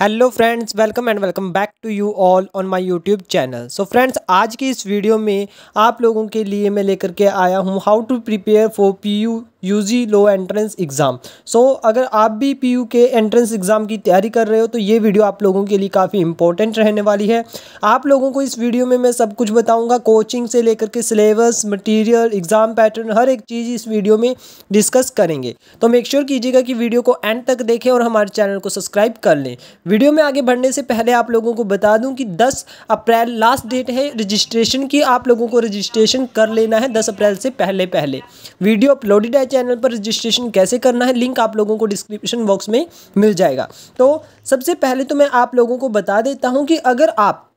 hello friends welcome and welcome back to you all on my YouTube channel so friends आज की इस video में आप लोगों के लिए मैं लेकर के आया हूँ how to prepare for PU UG law entrance exam so अगर आप भी पीयू के एंट्रेंस एग्ज़ाम की तैयारी कर रहे हो तो ये वीडियो आप लोगों के लिए काफ़ी इंपॉर्टेंट रहने वाली है आप लोगों को इस वीडियो में मैं सब कुछ बताऊंगा कोचिंग से लेकर के सिलेबस मटेरियल एग्ज़ाम पैटर्न हर एक चीज़ इस वीडियो में डिस्कस करेंगे तो मेक श्योर कीजिएगा कि वीडियो को एंड तक देखें और हमारे चैनल को सब्सक्राइब कर लें वीडियो में आगे बढ़ने से पहले आप लोगों को बता दूँ कि दस अप्रैल लास्ट डेट है रजिस्ट्रेशन की आप लोगों को रजिस्ट्रेशन कर लेना है दस अप्रैल से पहले पहले वीडियो अपलोडेड है चैनल पर रजिस्ट्रेशन कैसे करना है लिंक आप लोगों को डिस्क्रिप्शन बॉक्स में मिल जाएगा तो सबसे पहले तो मैं आप लोगों को बता देता हूँ कि अगर आप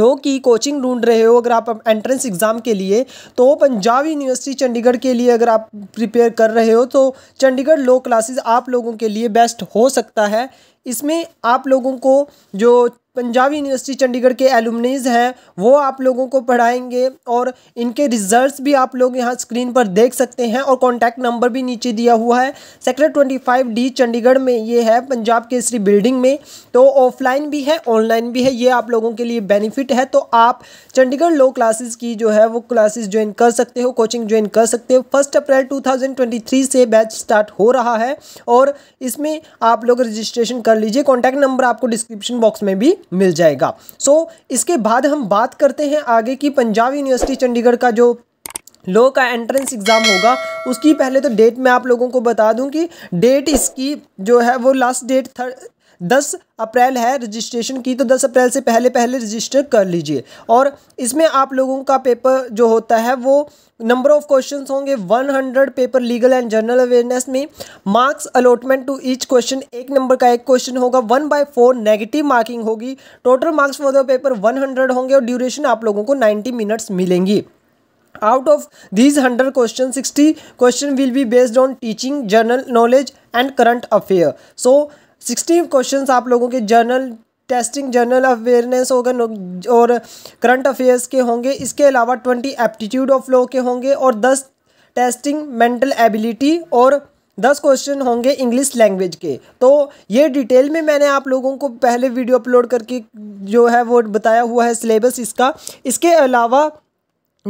लोग की कोचिंग ढूंढ रहे हो अगर आप एंट्रेंस एग्ज़ाम के लिए तो पंजाब यूनिवर्सिटी चंडीगढ़ के लिए अगर आप प्रिपेयर कर रहे हो तो चंडीगढ़ लो क्लासेस आप लोगों के लिए बेस्ट हो सकता है इसमें आप लोगों को जो पंजाब यूनिवर्सिटी चंडीगढ़ के एलुमनीज़ हैं वो आप लोगों को पढ़ाएंगे और इनके रिजल्ट्स भी आप लोग यहाँ स्क्रीन पर देख सकते हैं और कॉन्टैक्ट नंबर भी नीचे दिया हुआ है sector twenty five D Chandigarh में ये है पंजाब केसरी बिल्डिंग में तो ऑफलाइन भी है ऑनलाइन भी है ये आप लोगों के लिए बेनिफिट है तो आप चंडीगढ़ लो क्लासेज़ की जो है वो क्लासेज ज्वाइन कर सकते हो कोचिंग ज्वाइन कर सकते हो फर्स्ट अप्रैल टू से बैच स्टार्ट हो रहा है और इसमें आप लोग रजिस्ट्रेशन कर कर लीजिए कॉन्टैक्ट नंबर आपको डिस्क्रिप्शन बॉक्स में भी मिल जाएगा सो so, इसके बाद हम बात करते हैं आगे की पंजाब यूनिवर्सिटी चंडीगढ़ का जो लो का एंट्रेंस एग्ज़ाम होगा उसकी पहले तो डेट मैं आप लोगों को बता दूं कि डेट इसकी जो है वो लास्ट डेट दस अप्रैल है रजिस्ट्रेशन की तो दस अप्रैल से पहले पहले रजिस्टर कर लीजिए और इसमें आप लोगों का पेपर जो होता है वो नंबर ऑफ क्वेश्चंस होंगे 100 paper legal and general awareness में marks allotment to each question एक नंबर का एक क्वेश्चन होगा one by four negative marking होगी total marks for the paper 100 होंगे और ड्यूरेशन आप लोगों को 90 मिनट्स मिलेंगी out of these hundred question sixty question will be based on teaching general knowledge and current affair so sixty questions आप लोगों के जर्नल टेस्टिंग जर्नल अवेयरनेस होगा और करंट अफेयर्स के होंगे इसके अलावा ट्वेंटी एप्टीट्यूड ऑफ लॉ के होंगे और दस टेस्टिंग मेंटल एबिलिटी और दस क्वेश्चन होंगे इंग्लिश लैंग्वेज के तो ये डिटेल में मैंने आप लोगों को पहले वीडियो अपलोड करके जो है वो बताया हुआ है सिलेबस इसका इसके अलावा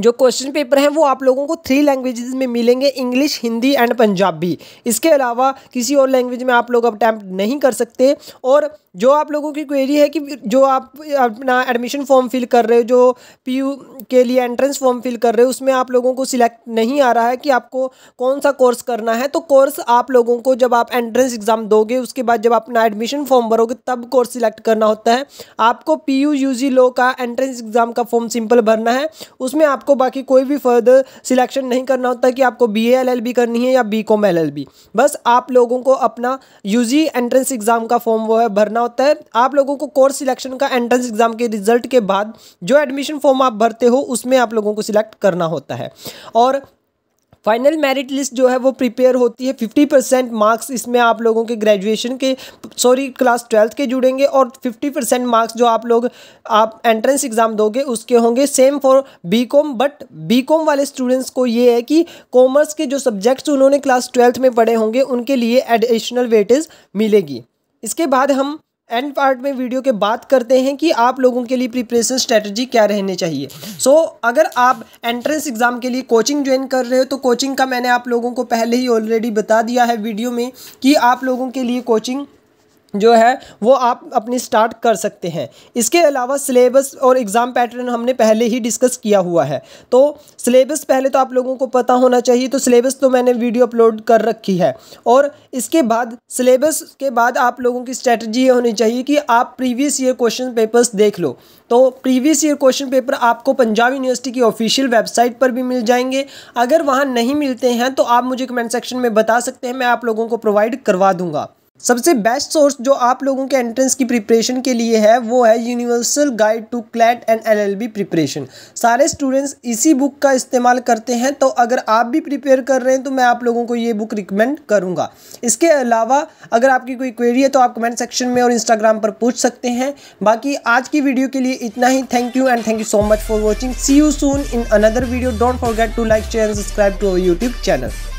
जो क्वेश्चन पेपर हैं वो आप लोगों को थ्री लैंग्वेजेस में मिलेंगे इंग्लिश हिंदी एंड पंजाबी इसके अलावा किसी और लैंग्वेज में आप लोग अटैम्प्ट नहीं कर सकते और जो आप लोगों की क्वेरी है कि जो आप अपना एडमिशन फॉर्म फिल कर रहे हो जो पीयू के लिए एंट्रेंस फॉर्म फिल कर रहे हो उसमें आप लोगों को सिलेक्ट नहीं आ रहा है कि आपको कौन सा कोर्स करना है तो कोर्स आप लोगों को जब आप एंट्रेंस एग्ज़ाम दोगे उसके बाद जब अपना एडमिशन फॉर्म भरोगे तब कोर्स सिलेक्ट करना होता है आपको पी यू लो का एंट्रेंस एग्ज़ाम का फॉर्म सिंपल भरना है उसमें आप आपको बाकी कोई भी फर्दर सिलेक्शन नहीं करना होता कि आपको बी एल करनी है या बी कॉम एल बी बस आप लोगों को अपना यू एंट्रेंस एग्ज़ाम का फॉर्म वो है भरना होता है आप लोगों को कोर्स सिलेक्शन का एंट्रेंस एग्ज़ाम के रिजल्ट के बाद जो एडमिशन फॉर्म आप भरते हो उसमें आप लोगों को सिलेक्ट करना होता है और फाइनल मेरिट लिस्ट जो है वो प्रिपेयर होती है फिफ्टी परसेंट मार्क्स इसमें आप लोगों के ग्रेजुएशन के सॉरी क्लास ट्वेल्थ के जुड़ेंगे और फिफ्टी परसेंट मार्क्स जो आप लोग आप एंट्रेंस एग्ज़ाम दोगे उसके होंगे same for B com but B com वाले स्टूडेंट्स को ये है कि कॉमर्स के जो सब्जेक्ट्स उन्होंने क्लास ट्वेल्थ में पढ़े होंगे उनके लिए एडिशनल वेटेज मिलेगी इसके बाद हम एंड पार्ट में वीडियो के बात करते हैं कि आप लोगों के लिए प्रिपरेशन स्ट्रेटजी क्या रहने चाहिए सो so, अगर आप एंट्रेंस एग्ज़ाम के लिए कोचिंग ज्वाइन कर रहे हो तो कोचिंग का मैंने आप लोगों को पहले ही ऑलरेडी बता दिया है वीडियो में कि आप लोगों के लिए कोचिंग जो है वो आप अपनी स्टार्ट कर सकते हैं इसके अलावा सिलेबस और एग्ज़ाम पैटर्न हमने पहले ही डिस्कस किया हुआ है तो सिलेबस पहले तो आप लोगों को पता होना चाहिए तो सिलेबस तो मैंने वीडियो अपलोड कर रखी है और इसके बाद सिलेबस के बाद आप लोगों की स्ट्रैटी ये होनी चाहिए कि आप प्रीवियस ईयर क्वेश्चन पेपर्स देख लो तो प्रीवियस ईयर क्वेश्चन पेपर आपको पंजाब यूनिवर्सिटी की ऑफिशियल वेबसाइट पर भी मिल जाएंगे अगर वहाँ नहीं मिलते हैं तो आप मुझे कमेंट सेक्शन में बता सकते हैं मैं आप लोगों को प्रोवाइड करवा दूँगा सबसे बेस्ट सोर्स जो आप लोगों के एंट्रेंस की प्रिपरेशन के लिए है वो है universal guide to CLAT and LLB preparation सारे स्टूडेंट्स इसी बुक का इस्तेमाल करते हैं तो अगर आप भी प्रिपेयर कर रहे हैं तो मैं आप लोगों को ये बुक रिकमेंड करूँगा इसके अलावा अगर आपकी कोई क्वेरी है तो आप कमेंट सेक्शन में और इंस्टाग्राम पर पूछ सकते हैं बाकी आज की वीडियो के लिए इतना ही thank you and thank you so much for watching see you soon in another video don't forget to like share and subscribe to our YouTube channel